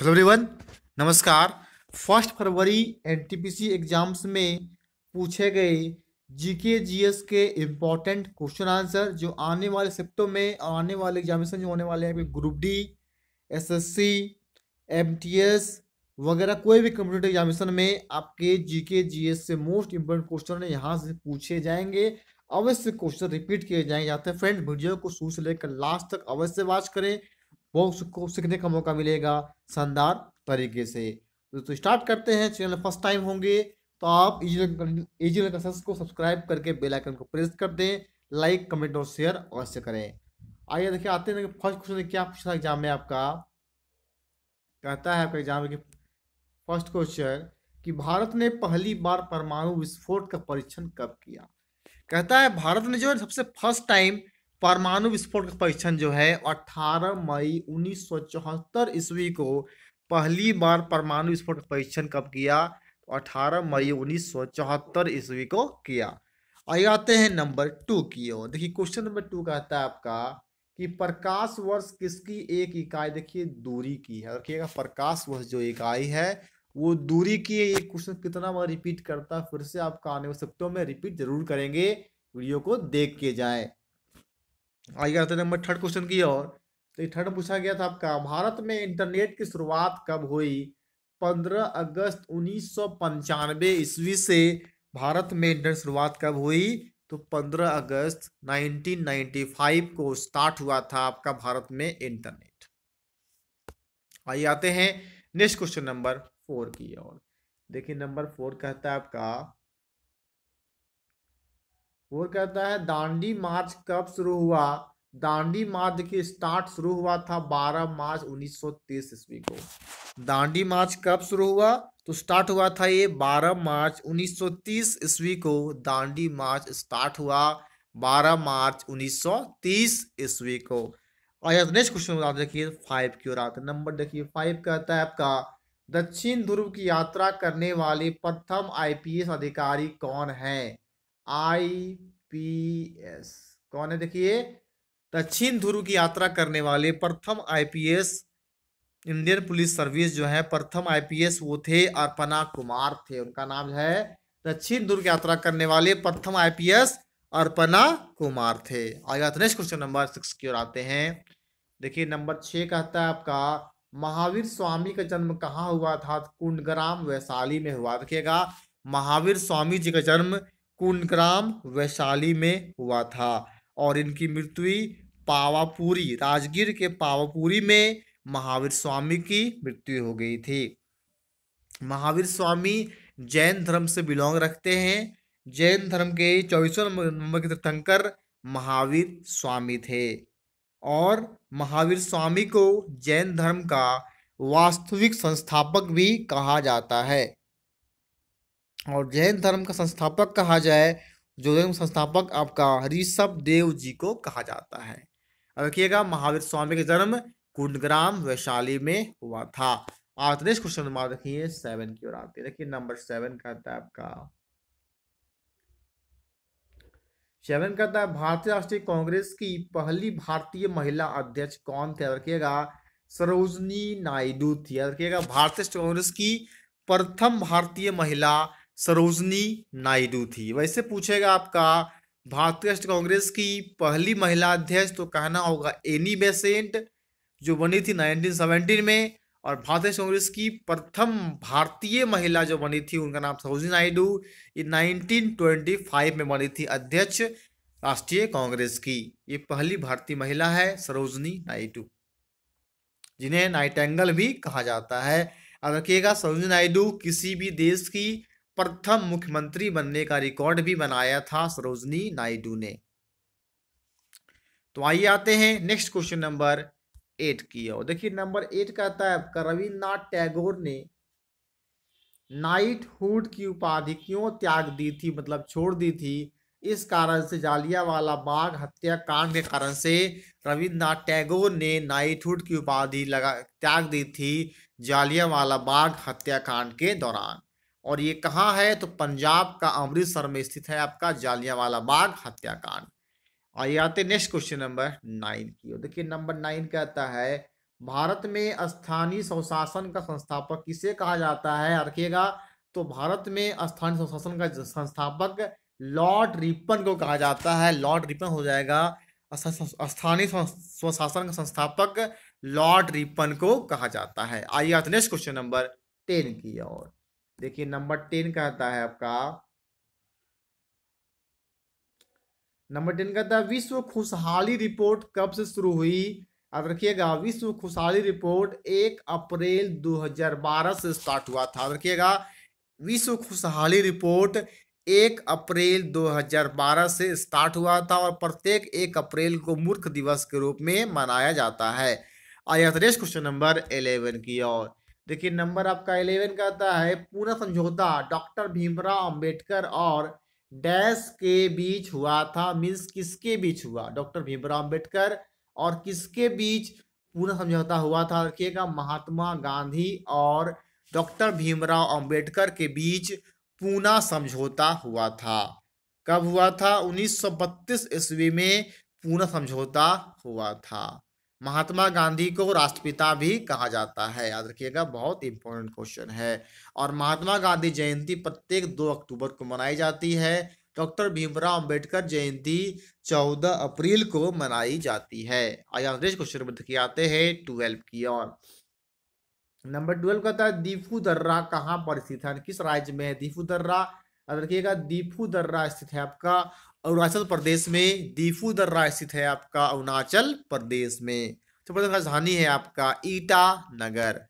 hello everyone नमस्कार first फरवरी NTPC exams में पूछे गए जीके जीएस के इम्पॉर्टेंट क्वेश्चन आंसर जो आने वाले सेप्टो में और आने वाले एग्जामिनेशन जो होने वाले हैं ग्रुप डी एसएससी एमटीएस वगैरह कोई भी कंप्यूटर एग्जामिनेशन में आपके जीके जीएस से मोस्ट इम्पोर्टेंट क्वेश्चन यहाँ से पूछे जाएंगे अवश्य क्वेश्चन रिपीट किए जाएंगे जाते हैं फ्रेंड वीडियो को शुरू से लेकर लास्ट तक अवश्य वॉच करें वो उसको सीखने का मौका मिलेगा शानदार तरीके से तो स्टार्ट तो करते हैं चैनल फर्स्ट टाइम होंगे तो आप इजी इजी लर्न को सब्सक्राइब करके बेल आइकन को प्रेस कर दें लाइक कमेंट और शेयर अवश्य करें आइए देखिए आते हैं फर्स्ट क्वेश्चन क्या पूछा एग्जाम में आपका कहता है आपका एग्जाम फर्स्ट क्वेश्चन कि भारत ने पहली बार परमाणु विस्फोट का परीक्षण कब किया कहता है भारत ने जो है सबसे फर्स्ट टाइम परमाणु विस्फोट का परीक्षण जो है 18 मई उन्नीस ईस्वी को पहली बार परमाणु विस्फोट का परीक्षण कब किया 18 मई उन्नीस ईस्वी को किया आइए आते हैं नंबर टू की ओर देखिए क्वेश्चन नंबर टू कहता है आपका कि प्रकाश वर्ष किसकी एक इकाई देखिए दूरी की है रखिएगा प्रकाश वर्ष जो इकाई है वो दूरी की है ये क्वेश्चन कितना बार रिपीट करता है फिर से आपका आने वाले सप्तों में रिपीट जरूर करेंगे वीडियो को देख के जाए आइए करते हैं नंबर थर्ड क्वेश्चन की और तो थर्ड पूछा गया था आपका भारत में इंटरनेट की शुरुआत कब हुई 15 अगस्त उन्नीस ईस्वी से भारत में इंटरनेट शुरुआत कब हुई तो 15 अगस्त 1995 को स्टार्ट हुआ था आपका भारत में इंटरनेट आइए आते हैं नेक्स्ट क्वेश्चन नंबर फोर की और देखिए नंबर फोर कहता है आपका और कहता है दांडी मार्च कब शुरू हुआ दांडी मार्च देखिए स्टार्ट शुरू हुआ था 12 मार्च 1930 ईस्वी को दांडी मार्च कब शुरू हुआ तो स्टार्ट हुआ था ये 12 मार्च 1930 ईस्वी को दांडी मार्च स्टार्ट हुआ 12 मार्च 1930 ईस्वी को और नेक्स्ट क्वेश्चन देखिए फाइव की ओर आते नंबर देखिए फाइव कहता है आपका दक्षिण ध्रुव की यात्रा करने वाले प्रथम आईपीएस अधिकारी कौन है आईपीएस कौन है देखिए दक्षिण ध्रुव की यात्रा करने वाले प्रथम आईपीएस इंडियन पुलिस सर्विस जो है प्रथम आईपीएस वो थे अर्पणा कुमार थे उनका नाम है दक्षिण ध्रुव की यात्रा करने वाले प्रथम आईपीएस अर्पणा कुमार थे आगे आते नेक्स्ट क्वेश्चन नंबर सिक्स की ओर आते हैं देखिए नंबर छह कहता है आपका महावीर स्वामी का जन्म कहाँ हुआ था कुंडग्राम वैशाली में हुआ देखिएगा महावीर स्वामी जी का जन्म कुंडग्राम वैशाली में हुआ था और इनकी मृत्यु पावापुरी राजगीर के पावापुरी में महावीर स्वामी की मृत्यु हो गई थी महावीर स्वामी जैन धर्म से बिलोंग रखते हैं जैन धर्म के चौबीसों नंबर के तीर्थंकर महावीर स्वामी थे और महावीर स्वामी को जैन धर्म का वास्तविक संस्थापक भी कहा जाता है और जैन धर्म का संस्थापक कहा जाए जो धर्म संस्थापक आपका ऋषभ देव जी को कहा जाता है अब देखिएगा महावीर स्वामी का जन्म कुंडग्राम वैशाली में हुआ था आठ क्वेश्चन नंबर रखिए सेवन की ओर आते देखिए नंबर सेवन कहता है आपका सेवन कहता है भारतीय राष्ट्रीय कांग्रेस की पहली भारतीय महिला अध्यक्ष कौन थे रखिएगा सरोजनी नायडू थी रखिएगा भारतीय कांग्रेस की प्रथम भारतीय महिला सरोजनी नायडू थी वैसे पूछेगा आपका भारतीय राष्ट्रीय कांग्रेस की पहली महिला अध्यक्ष तो कहना होगा एनी बेसेंट जो बनी थी 1917 में और भारतीय कांग्रेस की प्रथम भारतीय महिला जो बनी थी उनका नाम सरोजनी नायडू ये 1925 में बनी थी अध्यक्ष राष्ट्रीय कांग्रेस की ये पहली भारतीय महिला है सरोजनी नायडू जिन्हें नाइटेंगल भी कहा जाता है अब रखिएगा सरोजनी नायडू किसी भी देश की प्रथम मुख्यमंत्री बनने का रिकॉर्ड भी बनाया था सरोजनी नायडू ने तो आइए आते हैं नेक्स्ट क्वेश्चन नंबर एट की ओर देखिए नंबर एट कहता है आपका रविन्द्रनाथ टैगोर ने नाइटहुड की उपाधि क्यों त्याग दी थी मतलब छोड़ दी थी इस कारण से जालियावाला बाग हत्याकांड के कारण से रविन्द्रनाथ टैगोर ने नाइटहुड की उपाधि लगा त्याग दी थी जालियावाला बाग हत्याकांड के दौरान और ये कहाँ है तो पंजाब का अमृतसर में स्थित है आपका जालियावाला बाग हत्याकांड आइए आते नेक्स्ट क्वेश्चन नंबर नाइन की देखिए नंबर नाइन कहता है भारत में स्थानीय स्वशासन का संस्थापक किसे कहा जाता है रखिएगा तो भारत में स्थानीय स्वशासन का संस्थापक लॉर्ड रिपन को कहा जाता है लॉर्ड रिपन हो जाएगा स्थानीय स्वशासन का संस्थापक लॉर्ड रिपन को कहा जाता है आइए नेक्स्ट क्वेश्चन नंबर टेन की ओर देखिए नंबर टेन कहता है आपका नंबर टेन कहता है विश्व खुशहाली रिपोर्ट कब से शुरू हुई अब रखिएगा विश्व खुशहाली रिपोर्ट एक अप्रैल 2012 से स्टार्ट हुआ था रखिएगा विश्व खुशहाली रिपोर्ट एक अप्रैल 2012 से स्टार्ट हुआ था और प्रत्येक एक अप्रैल को मूर्ख दिवस के रूप में मनाया जाता है आइए क्वेश्चन नंबर 11 की ओर देखिए नंबर आपका इलेवन कहता है पूरा समझौता डॉक्टर भीमराव अंबेडकर और डैश के बीच हुआ था मीन्स किसके बीच हुआ डॉक्टर भीमराव अंबेडकर और किसके बीच पूरा समझौता हुआ था रखिएगा महात्मा गांधी और डॉक्टर भीमराव अंबेडकर के बीच पूना समझौता हुआ था कब हुआ था 1932 ईस्वी में पूना समझौता हुआ था महात्मा गांधी को राष्ट्रपिता भी कहा जाता है याद रखिएगा बहुत इंपॉर्टेंट क्वेश्चन है और महात्मा गांधी जयंती प्रत्येक दो अक्टूबर को मनाई जाती है डॉक्टर भीमराव अंबेडकर जयंती 14 अप्रैल को मनाई जाती है क्वेश्चन आते हैं ट्वेल्व की ओर नंबर ट्वेल्व कहता है दीपू दर्रा कहाँ पर स्थित है किस राज्य में है दीपू दर्रा याद रखिएगा दीपू दर्रा स्थित है आपका अरुणाचल प्रदेश में दीफू दर्रा स्थित है आपका अरुणाचल प्रदेश में तो प्रदेश राजधानी है आपका ईटानगर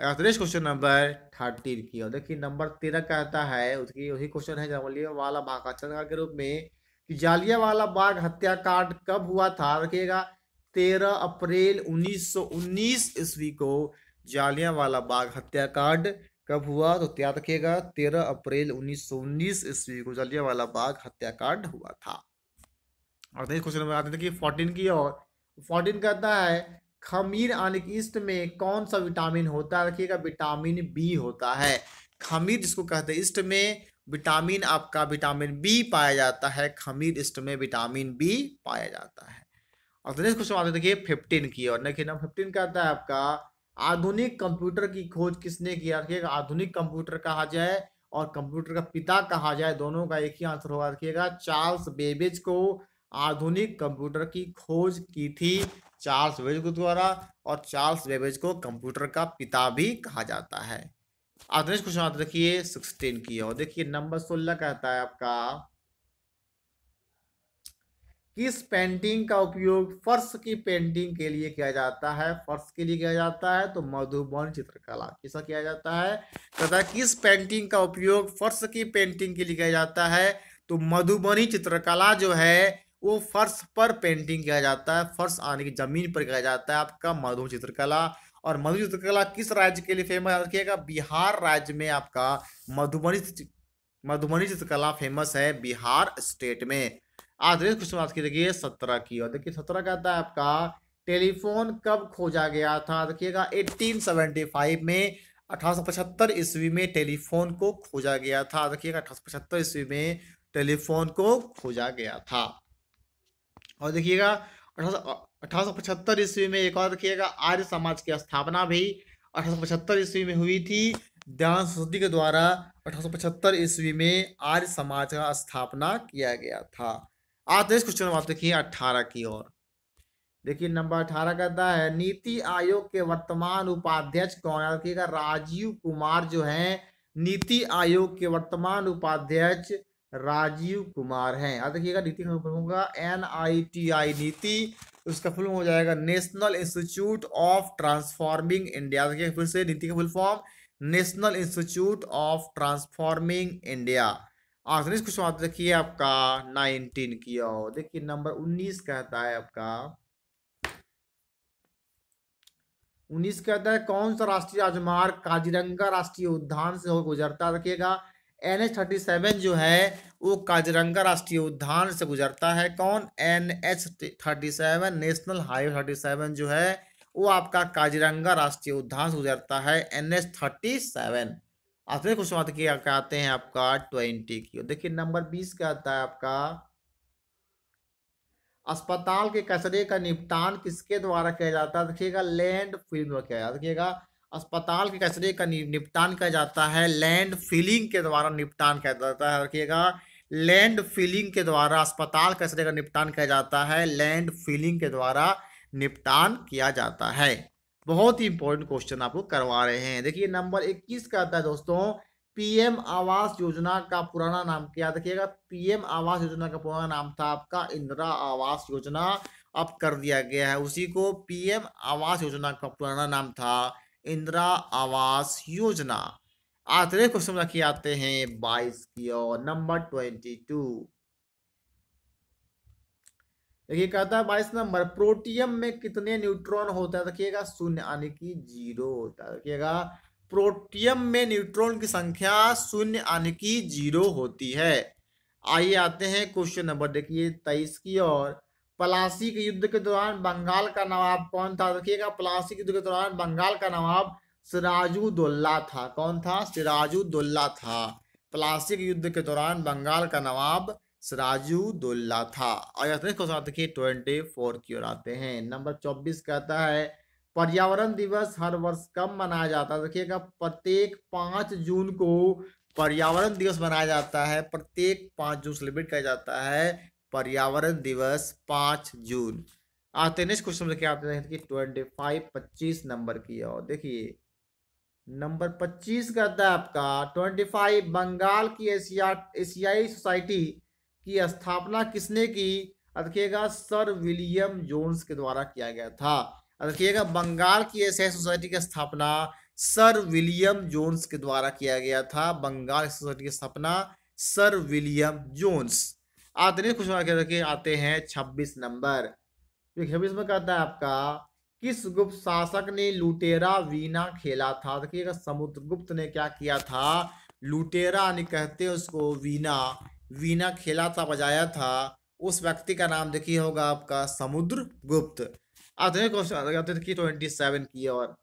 नगर क्वेश्चन नंबर थर्टीन की और देखिए नंबर तेरह कहता है उसकी वही क्वेश्चन है जमलिया वाला बाग अच्छा हत्याकांड के रूप में कि जालिया वाला बाग हत्याकांड कब हुआ था रखिएगा तेरह अप्रैल 1919 ईस्वी को जालिया वाला बाग हत्याकांड कब हुआ तो याद रखिएगा तेरह अप्रैल उन्नीस सौ ईस्वी को जलियावाला बाग हत्याकांड हुआ था और देखिए क्वेश्चन नंबर आते देखिए फोर्टीन की और फोर्टीन कहता है खमीर आने की ईस्ट में कौन सा विटामिन होता है रखिएगा विटामिन बी होता है खमीर जिसको कहते हैं ईस्ट में विटामिन आपका विटामिन बी पाया जाता है खमीर ईस्ट में विटामिन बी पाया जाता है और नेक्स्ट तो क्वेश्चन आते देखिए फिफ्टीन की और देखिए नंबर फिफ्टीन कहता है आपका आधुनिक कंप्यूटर की खोज किसने किया रखिएगा आधुनिक कंप्यूटर कहा जाए और कंप्यूटर का पिता कहा जाए दोनों का एक ही आंसर होगा रखिएगा चार्ल्स बेबेज को आधुनिक कंप्यूटर की खोज की थी चार्ल्स बेबेज के द्वारा और चार्ल्स बेबेज को कंप्यूटर का पिता भी कहा जाता है आधुनिक क्वेश्चन रखिए सिक्सटीन की और देखिए नंबर सोलह कहता है आपका किस पेंटिंग का उपयोग फर्श की पेंटिंग के लिए किया जाता है फर्श के लिए किया जाता है तो मधुबन चित्रकला किसका किया जाता है तथा किस पेंटिंग का उपयोग फर्श की पेंटिंग के लिए किया जाता है तो मधुबनी चित्रकला जो है वो फर्श पर पेंटिंग किया जाता है फर्श आने की जमीन पर किया जाता है आपका मधु चित्रकला और मधु चित्रकला किस राज्य के लिए फेमस रखिएगा बिहार राज्य में आपका मधुबनी मधुबनी चित्रकला फेमस है बिहार स्टेट में आखिरी क्वेश्चन की देखिए सत्रह की और देखिए सत्रह का था आपका टेलीफोन कब खोजा गया था देखिएगा 1875 में अठारह ईस्वी में टेलीफोन को खोजा गया था देखिएगा अठारह ईस्वी में टेलीफोन को खोजा गया था और देखिएगा अठारह ईस्वी में एक और देखिएगा आर्य समाज की स्थापना भी अठारह ईस्वी में हुई थी दयान सरस्वती के द्वारा अठारह ईस्वी में आर्य समाज का स्थापना किया गया था आते हैं क्वेश्चन बात देखिए अठारह की ओर देखिए नंबर अठारह कहता है नीति आयोग के वर्तमान उपाध्यक्ष कौन है देखिएगा राजीव कुमार जो है नीति आयोग के वर्तमान उपाध्यक्ष राजीव कुमार हैं अब देखिएगा नीति होगा एन आई टी आई नीति उसका तो फुल हो जाएगा national institute of transforming India फिर से नीति का full form national institute of transforming India option question समाप्त देखिए आपका नाइनटीन किया हो देखिए नंबर उन्नीस कहता है आपका उन्नीस कहता है कौन सा राष्ट्रीय राजमार्ग काजीरंगा राष्ट्रीय उद्यान से होकर गुजरता रखिएगा एन एच थर्टी सेवन जो है वो काजिरंगा राष्ट्रीय उद्यान से गुजरता है कौन N H thirty seven national highway thirty seven जो है वो आपका काजिरंगा राष्ट्रीय उद्यान से गुजरता है एन एच थर्टी सेवन आखिरी क्वेश्चन आता क्या आते हैं आपका ट्वेंटी की देखिए नंबर बीस क्या आता है आपका अस्पताल के कचरे का निपटान किसके द्वारा किया जाता है देखिएगा लैंड फिल्म किया जाता है देखिएगा अस्पताल के कचरे का निपटान किया जाता है लैंड फिलिंग के द्वारा निपटान किया जाता है देखिएगा लैंड फिलिंग के द्वारा अस्पताल कचरे का निपटान किया जाता है लैंड फिलिंग के द्वारा निपटान किया जाता है बहुत ही इंपॉर्टेंट क्वेश्चन आपको करवा रहे हैं देखिए नंबर इक्कीस का आता है दोस्तों पीएम आवास योजना का पुराना नाम क्या देखिएगा पीएम आवास योजना का पुराना नाम था आपका इंदिरा आवास योजना अब कर दिया गया है उसी को पीएम आवास योजना का पुराना नाम था इंदिरा आवास योजना आते क्वेश्चन रखिए आते हैं बाईस की और नंबर ट्वेंटी टू देखिए कहता है बाईस नंबर प्रोटियम में कितने न्यूट्रॉन होता है देखिएगा शून्य यानी कि जीरो होता है देखिएगा प्रोटियम में न्यूट्रॉन की संख्या शून्य यानी कि जीरो होती है आइए आते हैं क्वेश्चन नंबर देखिए तेईस की और पलासी के युद्ध के दौरान बंगाल का नवाब कौन था देखिएगा पलासी के युद्ध के दौरान बंगाल का नवाब सिराजुद्दौला था कौन था सिराजुद्दौला था पलासी के युद्ध के दौरान बंगाल का नवाब दुल्ला था और अर्थनेस क्वेश्चन आते देखिए ट्वेंटी फोर की ओर आते हैं नंबर चौबीस कहता है पर्यावरण दिवस हर वर्ष कब मनाया जाता है देखिएगा प्रत्येक पांच जून को पर्यावरण दिवस मनाया जाता है प्रत्येक पांच जून सेलिब्रेट किया जाता है पर्यावरण दिवस पांच जून आते नेक्स्ट क्वेश्चन देखिए आते हैं कि ट्वेंटी फाइव पच्चीस नंबर की और देखिए नंबर पच्चीस कहता है आपका ट्वेंटी फाइव बंगाल की एशिया एशियाई सोसाइटी की स्थापना किसने की अदेगा सर विलियम जोन्स के द्वारा किया गया था अदेगा बंगाल की एसआई सोसाइटी की स्थापना सर विलियम जोन्स के द्वारा किया गया था बंगाल सोसाइटी की स्थापना सर विलियम जोन्स आते क्वेश्चन आते हैं छब्बीस नंबर छब्बीस में कहता है आपका किस गुप्त शासक ने लुटेरा वीना खेला था देखिएगा समुद्रगुप्त ने क्या किया था लुटेरा कहते हैं उसको वीना खेला था बजाया था उस व्यक्ति का नाम देखिए होगा आपका समुद्र गुप्त आते क्वेश्चन ट्वेंटी सेवन की और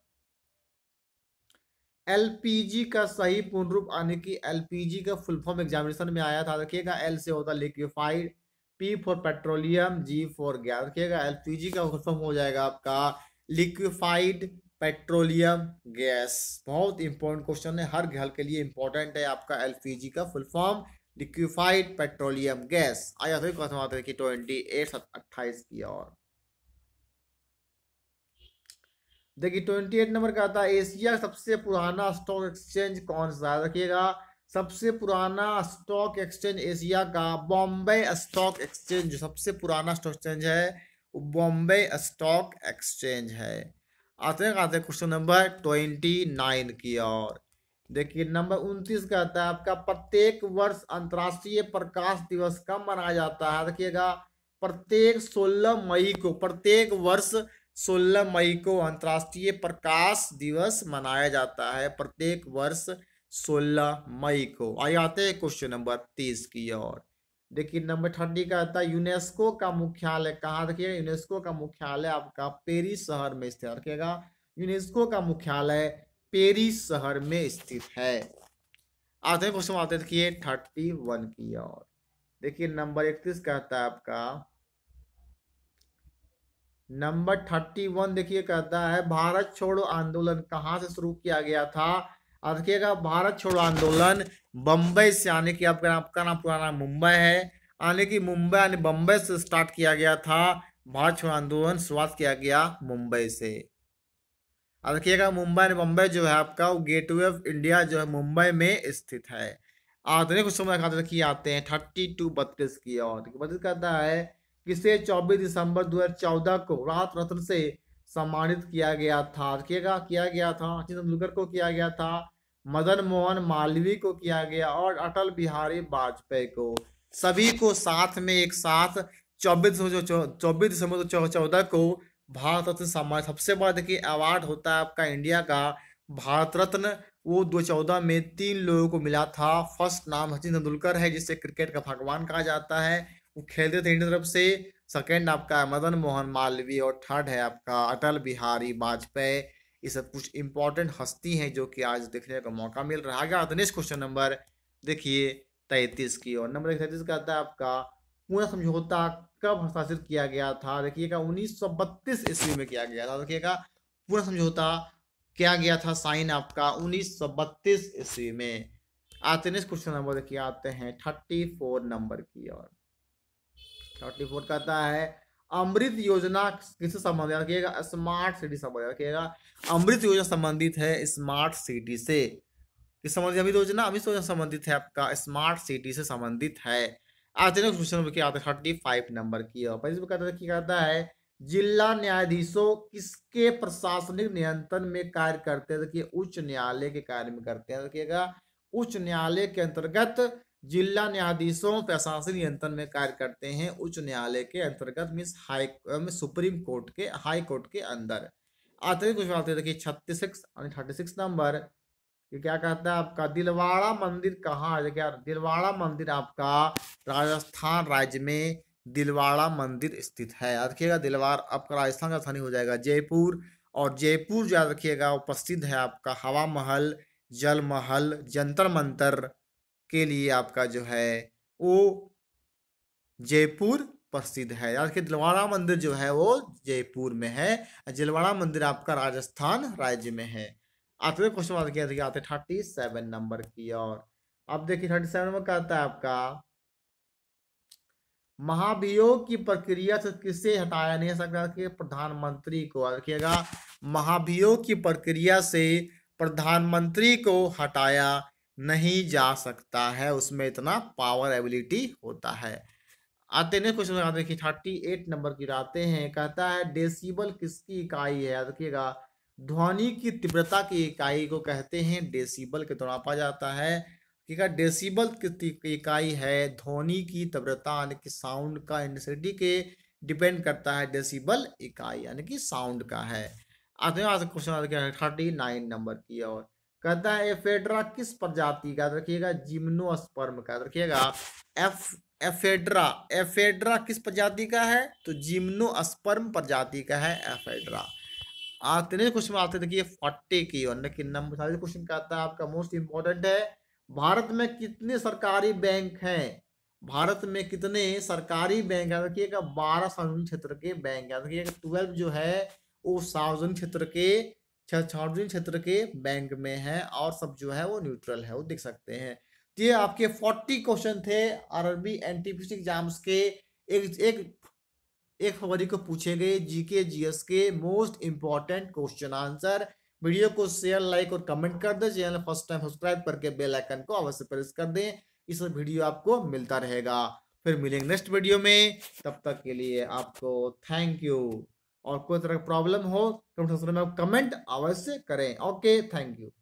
एलपीजी का सही पूर्ण रूप आने की एलपीजी का फुल फॉर्म एग्जामिनेशन में आया था देखिएगा एल से होता liquefied P for petroleum G for gas देखिएगा एलपीजी का फुल फॉर्म हो जाएगा आपका लिक्विफाइड पेट्रोलियम गैस बहुत इंपॉर्टेंट क्वेश्चन है हर घर के लिए इंपॉर्टेंट है आपका एलपीजी का full form liquefied petroleum gas आया सभी क्वेश्चन आते हैं कि ट्वेंटी एट अट्ठाईस की और देखिए ट्वेंटी एट नंबर का आता है एशिया सबसे पुराना स्टॉक एक्सचेंज कौन सा रखिएगा सबसे पुराना स्टॉक एक्सचेंज एशिया का बॉम्बे स्टॉक एक्सचेंज जो सबसे पुराना स्टॉक एक्सचेंज है वो बॉम्बे स्टॉक एक्सचेंज है आते हैं आते हैं क्वेश्चन नंबर ट्वेंटी नाइन की और देखिए नंबर उनतीस कहता है आपका प्रत्येक वर्ष अंतर्राष्ट्रीय प्रकाश दिवस कब मनाया जाता है देखिएगा प्रत्येक 16 मई को प्रत्येक वर्ष 16 मई को अंतर्राष्ट्रीय प्रकाश दिवस मनाया जाता है प्रत्येक वर्ष 16 मई को आइए आते हैं क्वेश्चन नंबर तीस की ओर देखिए नंबर थर्टी कहता है यूनेस्को का मुख्यालय कहाँ देखिए यूनेस्को का मुख्यालय आपका पेरिस शहर में स्थित रखिएगा यूनेस्को का मुख्यालय पेरिस शहर में स्थित है आते क्वेश्चन आते देखिए थर्टी वन की ओर देखिए नंबर इकतीस कहता है आपका नंबर थर्टी वन देखिए कहता है भारत छोड़ो आंदोलन कहाँ से शुरू किया गया था देखिएगा भारत छोड़ो आंदोलन बम्बई से आने की आपका आपका नाम पुराना मुंबई है आने की मुंबई यानी बम्बई से स्टार्ट किया गया था भारत छोड़ो आंदोलन शुरुआत किया गया मुंबई से अब देखिएगा मुंबई एंड बम्बई जो है आपका वो गेट वे ऑफ इंडिया जो है मुंबई में स्थित है आधुनिक समय खाते देखिए आते हैं थर्टी टू बत्तीस की और बत्तीस कहता है किसे चौबीस दिसंबर दो हज़ार चौदह को रात रत्न से सम्मानित किया गया था देखिएगा किया गया था सचिन तेंदुलकर को किया गया था मदन मोहन मालवीय को किया गया और अटल बिहारी वाजपेयी को सभी को साथ में एक साथ चौबीस जो चौबीस दिसंबर दो चौदह को भारत रत्न सम्मान सबसे बड़ा देखिए अवार्ड होता है आपका इंडिया का भारत रत्न वो दो चौदह में तीन लोगों को मिला था फर्स्ट नाम सचिन तेंदुलकर है जिसे क्रिकेट का भगवान कहा जाता है वो खेलते थे इंडिया तरफ से सेकेंड आपका मदन मोहन मालवीय और थर्ड है आपका अटल बिहारी वाजपेयी ये सब कुछ इंपॉर्टेंट हस्ती हैं जो कि आज देखने का मौका मिल रहा है आगे नेक्स्ट क्वेश्चन नंबर देखिए तैतीस की और नंबर तैतीस का आता है आपका पूना समझौता कब हस्ताक्षर किया गया था देखिएगा उन्नीस सौ बत्तीस ईस्वी में किया गया था तो देखिएगा पूना समझौता किया गया था साइन आपका उन्नीस सौ बत्तीस ईस्वी में आते हैं क्वेश्चन नंबर देखिए आते हैं थर्टी फोर नंबर की और थर्टी फोर कहता है अमृत योजना किससे संबंधित रखिएगा स्मार्ट सिटी संबंधित रखिएगा अमृत योजना संबंधित है स्मार्ट सिटी से किस संबंधित अमृत योजना अमृत योजना संबंधित है आपका स्मार्ट सिटी से संबंधित है आते हैं क्वेश्चन नंबर की आता है थर्टी फाइव नंबर की और इसमें कहता है कहता है जिला न्यायाधीशों किसके प्रशासनिक नियंत्रण में कार्य करते हैं देखिए उच्च न्यायालय के कार्य में करते हैं देखिएगा उच्च न्यायालय के अंतर्गत जिला न्यायाधीशों प्रशासनिक नियंत्रण में कार्य करते हैं उच्च न्यायालय के अंतर्गत मीन्स हाई सुप्रीम कोर्ट के हाई कोर्ट के अंदर आते कुछ बात देखिए छत्तीस थर्टी सिक्स नंबर ये क्या कहता है आपका दिलवाड़ा मंदिर कहाँ क्या दिलवाड़ा मंदिर आपका राजस्थान राज्य में दिलवाड़ा मंदिर स्थित है याद रखिएगा दिलवाड़ आपका राजस्थान का स्थानीय हो जाएगा जयपुर और जयपुर याद रखिएगा वो प्रसिद्ध है आपका हवा महल जल महल जंतर मंतर के लिए आपका जो है वो जयपुर प्रसिद्ध है याद रखिए दिलवाड़ा मंदिर जो है वो जयपुर में है दिलवाड़ा मंदिर आपका राजस्थान राज्य में है आपके तो क्वेश्चन मार्क क्या देखिए आते थर्टी सेवन नंबर की और अब देखिए थर्टी सेवन में कहता है आपका महाभियोग की प्रक्रिया से किसे हटाया नहीं सकता कि प्रधानमंत्री को रखिएगा महाभियोग की प्रक्रिया से प्रधानमंत्री को हटाया नहीं जा सकता है उसमें इतना पावर एबिलिटी होता है आते नहीं क्वेश्चन देखिए थर्टी एट नंबर की आते हैं कहता है डेसिबल किसकी इकाई है देखिएगा ध्वनि की तीव्रता की इकाई को कहते हैं डेसिबल के द्वारा पा जाता है ठीक डेसिबल की इकाई है ध्वनि की तीव्रता यानी कि साउंड का इंटेंसिटी के डिपेंड करता है डेसिबल इकाई यानी कि साउंड का है आते हैं क्वेश्चन थर्टी नाइन नंबर की और कहता है एफेड्रा किस प्रजाति का रखिएगा जिम्नोस्पर्म का रखिएगा एफ एफेड्रा एफेड्रा किस प्रजाति का है तो जिम्नोस्पर्म प्रजाति का है एफेड्रा आते नहीं क्वेश्चन आते देखिए फोर्टी की और लेकिन नंबर सारे क्वेश्चन क्या आता है आपका मोस्ट इम्पोर्टेंट है भारत में कितने सरकारी बैंक हैं भारत में कितने सरकारी बैंक है देखिए बारह सार्वजनिक क्षेत्र के बैंक है देखिए ट्वेल्व जो है वो सार्वजनिक क्षेत्र के सार्वजनिक क्षेत्र के बैंक में है और सब जो है वो न्यूट्रल है वो देख सकते हैं ये आपके फोर्टी क्वेश्चन थे आरबी आरआरबी एनटीपीसी एग्जाम्स के एक एक एक फरवरी को पूछे गए जीके जीएस के most important question answer video को शेयर लाइक और कमेंट कर दे चैनल फर्स्ट टाइम सब्सक्राइब करके बेल आइकन को अवश्य प्रेस कर दें इस वीडियो आपको मिलता रहेगा फिर मिलेंगे नेक्स्ट वीडियो में तब तक के लिए आपको थैंक यू और कोई तरह प्रॉब्लम हो तो में आप कमेंट अवश्य करें ओके थैंक यू